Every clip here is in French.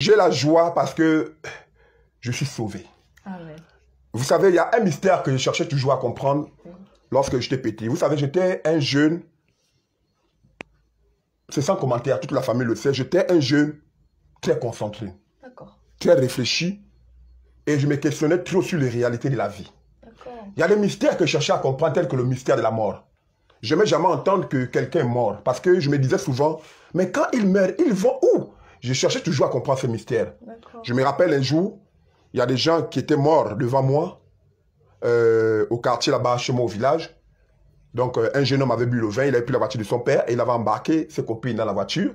J'ai la joie parce que je suis sauvé. Ah Vous savez, il y a un mystère que je cherchais toujours à comprendre lorsque j'étais petit. Vous savez, j'étais un jeune. C'est sans commentaire, toute la famille le sait. J'étais un jeune très concentré, très réfléchi. Et je me questionnais trop sur les réalités de la vie. Il y a des mystères que je cherchais à comprendre, tels que le mystère de la mort. Je n'aimais jamais entendre que quelqu'un est mort. Parce que je me disais souvent, mais quand il meurt, il va où je cherchais toujours à comprendre ce mystère. Je me rappelle un jour, il y a des gens qui étaient morts devant moi, euh, au quartier là-bas, chez moi, au village. Donc, euh, un jeune homme avait bu le vin, il avait pris la voiture de son père et il avait embarqué ses copines dans la voiture.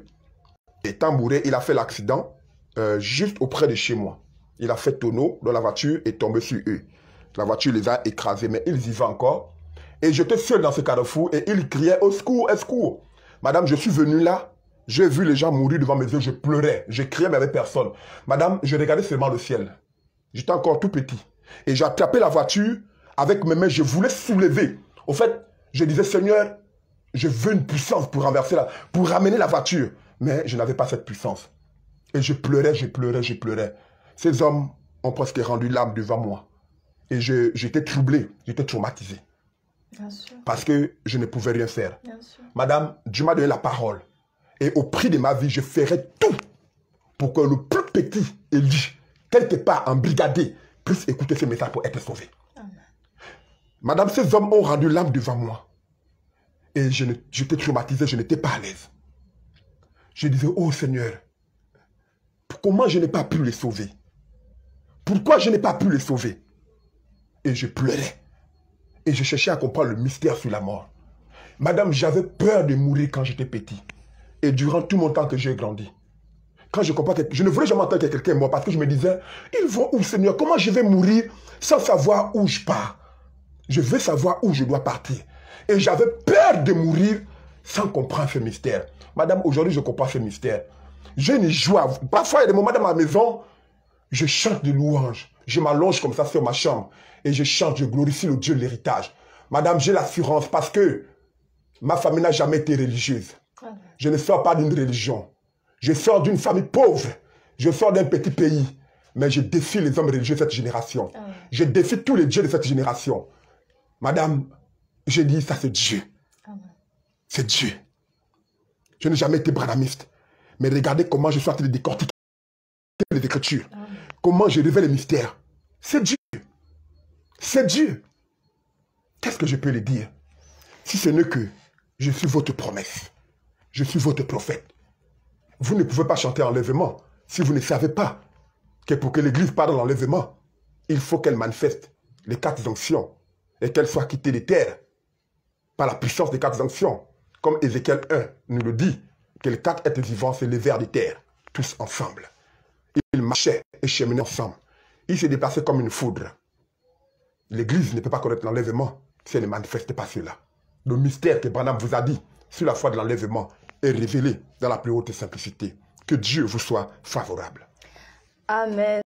Et tambouré, il a fait l'accident euh, juste auprès de chez moi. Il a fait tonneau dans la voiture et tombé sur eux. La voiture les a écrasés, mais ils y vont encore. Et j'étais seul dans ce carrefour et ils criaient au secours, au secours. Madame, je suis venu là j'ai vu les gens mourir devant mes yeux, je pleurais, je criais, mais il n'y avait personne. Madame, je regardais seulement le ciel. J'étais encore tout petit. Et j'ai attrapé la voiture avec mes mains, je voulais soulever. Au fait, je disais, Seigneur, je veux une puissance pour renverser la, pour ramener la voiture. Mais je n'avais pas cette puissance. Et je pleurais, je pleurais, je pleurais. Ces hommes ont presque rendu l'âme devant moi. Et j'étais troublé, j'étais traumatisé. Parce que je ne pouvais rien faire. Madame, Dieu m'a donné la parole. Et au prix de ma vie, je ferai tout pour que le plus petit Élie, quelque part en brigadier, puisse écouter ce message pour être sauvé. Madame, ces hommes ont rendu l'âme devant moi. Et je, traumatisé, je n'étais pas à l'aise. Je disais, oh Seigneur, comment je n'ai pas pu les sauver Pourquoi je n'ai pas pu les sauver Et je pleurais. Et je cherchais à comprendre le mystère sur la mort. Madame, j'avais peur de mourir quand j'étais petit. Et durant tout mon temps que j'ai grandi, quand je comprends que je ne voulais jamais entendre quelqu'un moi, parce que je me disais, ils vont où, Seigneur Comment je vais mourir sans savoir où je pars Je veux savoir où je dois partir. Et j'avais peur de mourir sans comprendre ce mystère. Madame, aujourd'hui, je comprends ce mystère. J'ai une joie. Parfois, il y a des moments dans ma maison, je chante de louanges. Je m'allonge comme ça sur ma chambre et je chante, je glorifie le Dieu de l'héritage. Madame, j'ai l'assurance parce que ma famille n'a jamais été religieuse je ne sors pas d'une religion. Je sors d'une famille pauvre. Je sors d'un petit pays. Mais je défie les hommes religieux de cette génération. Ah. Je défie tous les dieux de cette génération. Madame, je dis, ça c'est Dieu. Ah c'est Dieu. Je n'ai jamais été branamiste. Mais regardez comment je suis en train de décortiquer les Écritures. Ah comment je révèle les mystères. C'est Dieu. C'est Dieu. Qu'est-ce que je peux lui dire Si ce n'est que je suis votre promesse. Je suis votre prophète. Vous ne pouvez pas chanter enlèvement si vous ne savez pas que pour que l'Église parle l'enlèvement, il faut qu'elle manifeste les quatre sanctions et qu'elle soit quittée des terres par la puissance des quatre sanctions. Comme Ézéchiel 1 nous le dit, que les quatre êtres vivants se levèrent des terres, tous ensemble. Ils marchaient et cheminaient ensemble. Ils se déplaçaient comme une foudre. L'Église ne peut pas connaître l'enlèvement si elle ne manifeste pas cela. Le mystère que Branham vous a dit sur la foi de l'enlèvement, et révélé dans la plus haute simplicité. Que Dieu vous soit favorable. Amen.